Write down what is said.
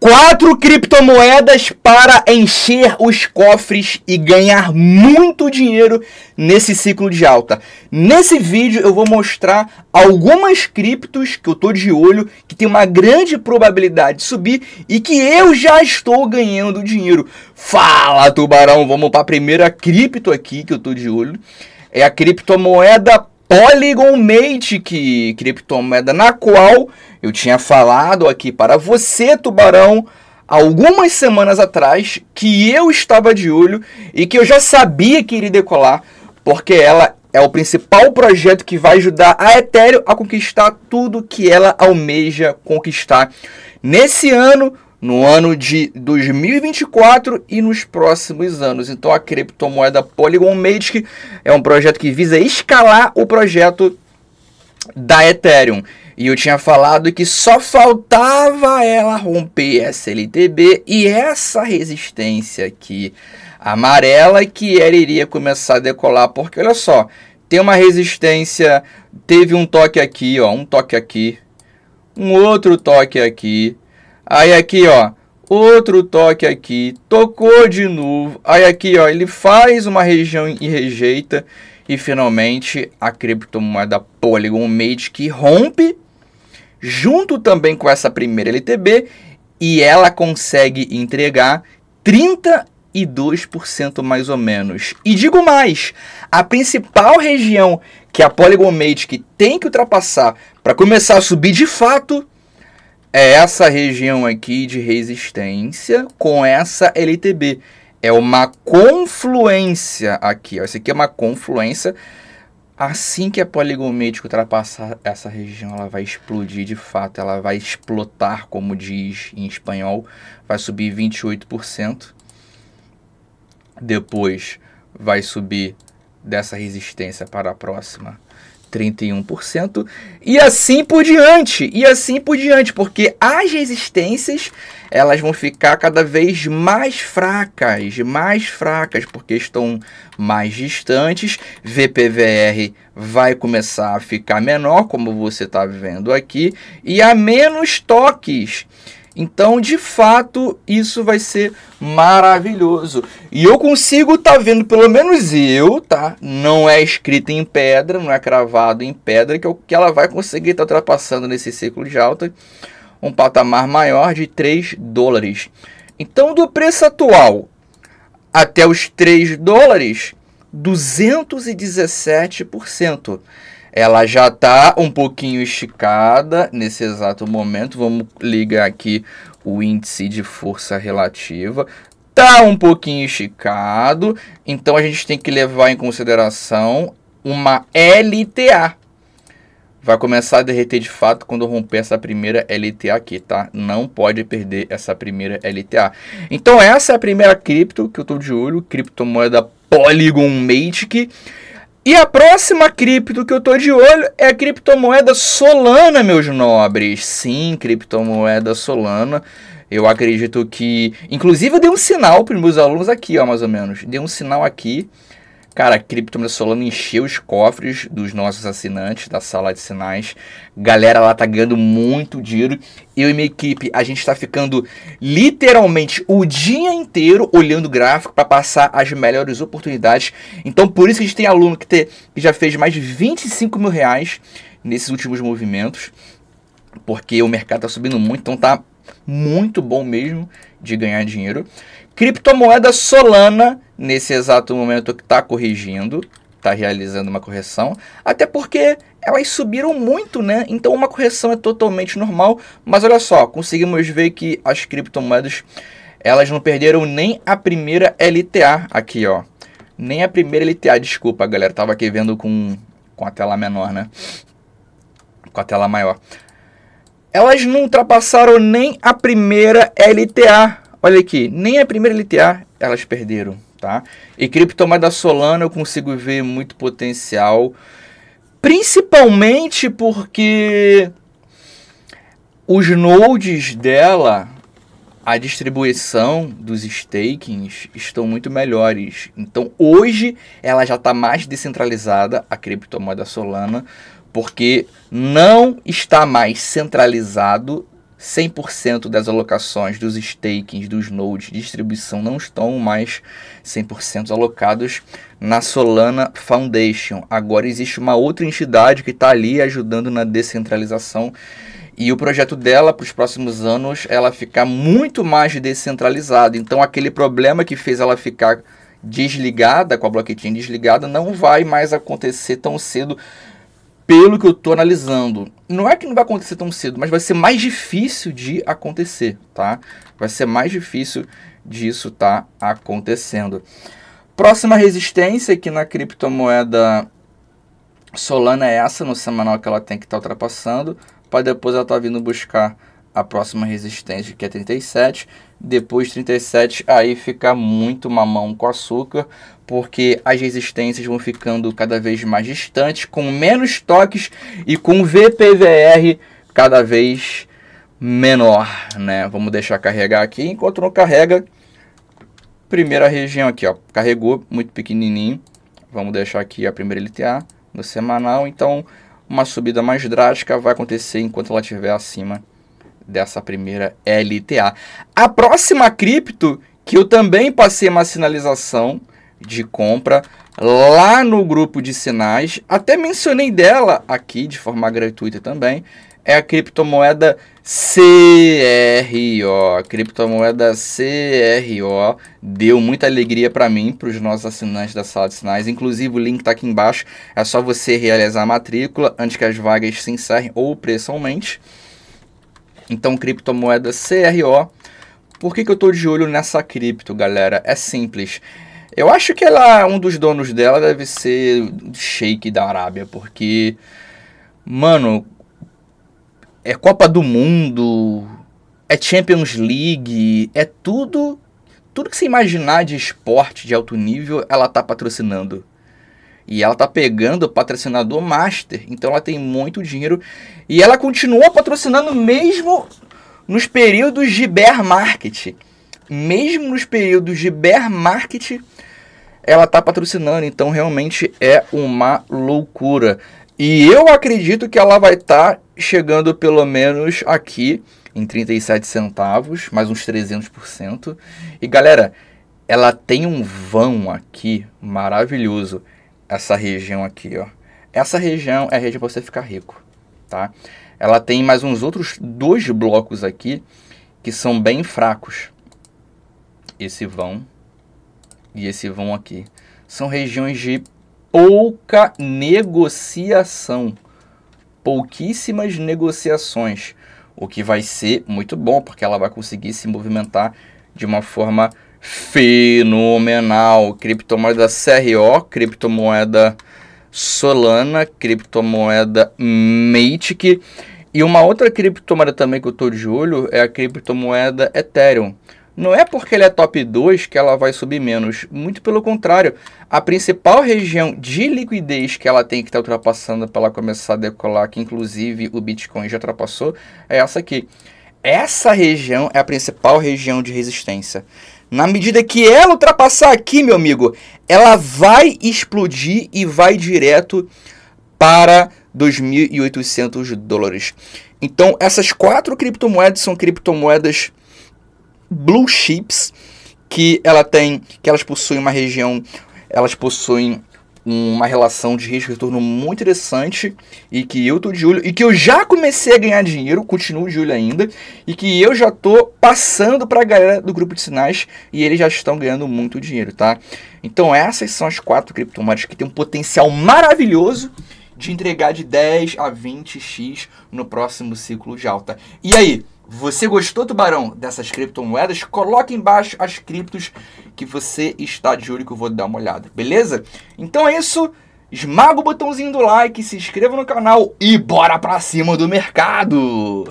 Quatro criptomoedas para encher os cofres e ganhar muito dinheiro nesse ciclo de alta. Nesse vídeo eu vou mostrar algumas criptos que eu tô de olho, que tem uma grande probabilidade de subir e que eu já estou ganhando dinheiro. Fala, tubarão, vamos para a primeira cripto aqui que eu tô de olho. É a criptomoeda Polygon Matic, criptomoeda na qual eu tinha falado aqui para você, Tubarão, algumas semanas atrás, que eu estava de olho e que eu já sabia que iria decolar, porque ela é o principal projeto que vai ajudar a Ethereum a conquistar tudo que ela almeja conquistar nesse ano no ano de 2024 e nos próximos anos. Então a criptomoeda Polygon Matic é um projeto que visa escalar o projeto da Ethereum. E eu tinha falado que só faltava ela romper essa LTB e essa resistência aqui amarela que ela iria começar a decolar, porque olha só, tem uma resistência, teve um toque aqui, ó, um toque aqui, um outro toque aqui, Aí aqui, ó, outro toque aqui, tocou de novo. Aí aqui, ó, ele faz uma região e rejeita. E finalmente a criptomoeda Polygon Mate que rompe junto também com essa primeira LTB e ela consegue entregar 32% mais ou menos. E digo mais, a principal região que a Polygon Mate que tem que ultrapassar para começar a subir de fato é essa região aqui de resistência com essa LTB. É uma confluência aqui. Ó. Isso aqui é uma confluência. Assim que a é poligométrica ultrapassar essa região, ela vai explodir de fato. Ela vai explotar, como diz em espanhol. Vai subir 28%. Depois vai subir dessa resistência para a próxima 31%, e assim por diante, e assim por diante, porque as resistências elas vão ficar cada vez mais fracas, mais fracas, porque estão mais distantes, VPVR vai começar a ficar menor, como você está vendo aqui, e há menos toques. Então, de fato, isso vai ser maravilhoso. E eu consigo tá vendo, pelo menos eu, tá? Não é escrito em pedra, não é cravado em pedra, que, é o que ela vai conseguir estar tá ultrapassando nesse ciclo de alta um patamar maior de 3 dólares. Então, do preço atual até os 3 dólares, 217%. Ela já está um pouquinho esticada nesse exato momento. Vamos ligar aqui o índice de força relativa. Está um pouquinho esticado, então a gente tem que levar em consideração uma LTA. Vai começar a derreter de fato quando romper essa primeira LTA aqui, tá? Não pode perder essa primeira LTA. Então essa é a primeira cripto que eu estou de olho, criptomoeda Polygon Matic. E a próxima cripto que eu tô de olho é a criptomoeda Solana, meus nobres. Sim, criptomoeda Solana. Eu acredito que. Inclusive, eu dei um sinal para meus alunos aqui, ó, mais ou menos. Dei um sinal aqui Cara, a criptomoeda Solana encheu os cofres dos nossos assinantes da sala de sinais. Galera lá tá ganhando muito dinheiro. Eu e minha equipe, a gente está ficando literalmente o dia inteiro olhando o gráfico para passar as melhores oportunidades. Então, por isso que a gente tem aluno que, ter que já fez mais de 25 mil reais nesses últimos movimentos. Porque o mercado tá subindo muito, então tá muito bom mesmo de ganhar dinheiro. Criptomoeda Solana nesse exato momento que está corrigindo, está realizando uma correção, até porque elas subiram muito, né? Então uma correção é totalmente normal, mas olha só, conseguimos ver que as criptomoedas elas não perderam nem a primeira LTA aqui, ó. Nem a primeira LTA, desculpa, galera, tava aqui vendo com com a tela menor, né? Com a tela maior. Elas não ultrapassaram nem a primeira LTA. Olha aqui, nem a primeira LTA elas perderam tá? E criptomoeda Solana eu consigo ver muito potencial, principalmente porque os nodes dela, a distribuição dos stakings estão muito melhores. Então hoje ela já está mais descentralizada, a criptomoeda Solana, porque não está mais centralizado 100% das alocações dos stakings, dos nodes de distribuição não estão mais 100% alocados na Solana Foundation. Agora existe uma outra entidade que está ali ajudando na descentralização e o projeto dela para os próximos anos ela ficar muito mais descentralizada. Então aquele problema que fez ela ficar desligada, com a blockchain desligada, não vai mais acontecer tão cedo pelo que eu estou analisando, não é que não vai acontecer tão cedo, mas vai ser mais difícil de acontecer, tá? Vai ser mais difícil disso tá acontecendo. Próxima resistência aqui na criptomoeda Solana é essa, no semanal que ela tem que estar tá ultrapassando, para depois ela estar tá vindo buscar a próxima resistência, que é 37. Depois de 37, aí fica muito mamão com açúcar, porque as resistências vão ficando cada vez mais distantes, com menos toques e com VPVR cada vez menor, né? Vamos deixar carregar aqui, enquanto não carrega, primeira região aqui, ó, carregou, muito pequenininho. Vamos deixar aqui a primeira LTA no semanal, então uma subida mais drástica vai acontecer enquanto ela estiver acima dessa primeira LTA. A próxima cripto, que eu também passei uma sinalização de compra lá no grupo de sinais, até mencionei dela aqui de forma gratuita também, é a criptomoeda CRO. A criptomoeda CRO deu muita alegria para mim, para os nossos assinantes da sala de sinais. Inclusive, o link está aqui embaixo. É só você realizar a matrícula antes que as vagas se encerrem ou o preço aumente. Então, criptomoeda CRO. Por que, que eu estou de olho nessa cripto, galera? É simples. Eu acho que ela, um dos donos dela deve ser o Sheik da Arábia, porque, mano, é Copa do Mundo, é Champions League, é tudo, tudo que você imaginar de esporte de alto nível, ela tá patrocinando. E ela tá pegando o patrocinador master, então ela tem muito dinheiro. E ela continua patrocinando mesmo nos períodos de bear market. Mesmo nos períodos de bear market, ela tá patrocinando, então realmente é uma loucura. E eu acredito que ela vai estar tá chegando pelo menos aqui em 37 centavos, mais uns 300%. E galera, ela tem um vão aqui maravilhoso essa região aqui, ó. Essa região é a região para você ficar rico, tá? Ela tem mais uns outros dois blocos aqui que são bem fracos. Esse vão e esse vão aqui. São regiões de pouca negociação, pouquíssimas negociações, o que vai ser muito bom, porque ela vai conseguir se movimentar de uma forma fenomenal. Criptomoeda CRO, criptomoeda Solana, criptomoeda Matic. E uma outra criptomoeda também que eu estou de olho é a criptomoeda Ethereum. Não é porque ele é top 2 que ela vai subir menos, muito pelo contrário. A principal região de liquidez que ela tem que estar tá ultrapassando para ela começar a decolar, que inclusive o Bitcoin já ultrapassou, é essa aqui. Essa região é a principal região de resistência. Na medida que ela ultrapassar aqui, meu amigo, ela vai explodir e vai direto para 2.800 dólares. Então, essas quatro criptomoedas são criptomoedas blue chips que ela tem, que elas possuem uma região, elas possuem uma relação de risco retorno muito interessante e que eu tô de olho e que eu já comecei a ganhar dinheiro, continuo de olho ainda e que eu já tô passando para a galera do grupo de sinais e eles já estão ganhando muito dinheiro, tá? Então essas são as quatro criptomoedas que tem um potencial maravilhoso de entregar de 10 a 20x no próximo ciclo de alta. E aí, você gostou, Tubarão, dessas criptomoedas? Coloque embaixo as criptos que você está de olho que eu vou dar uma olhada, beleza? Então é isso, esmaga o botãozinho do like, se inscreva no canal e bora pra cima do mercado!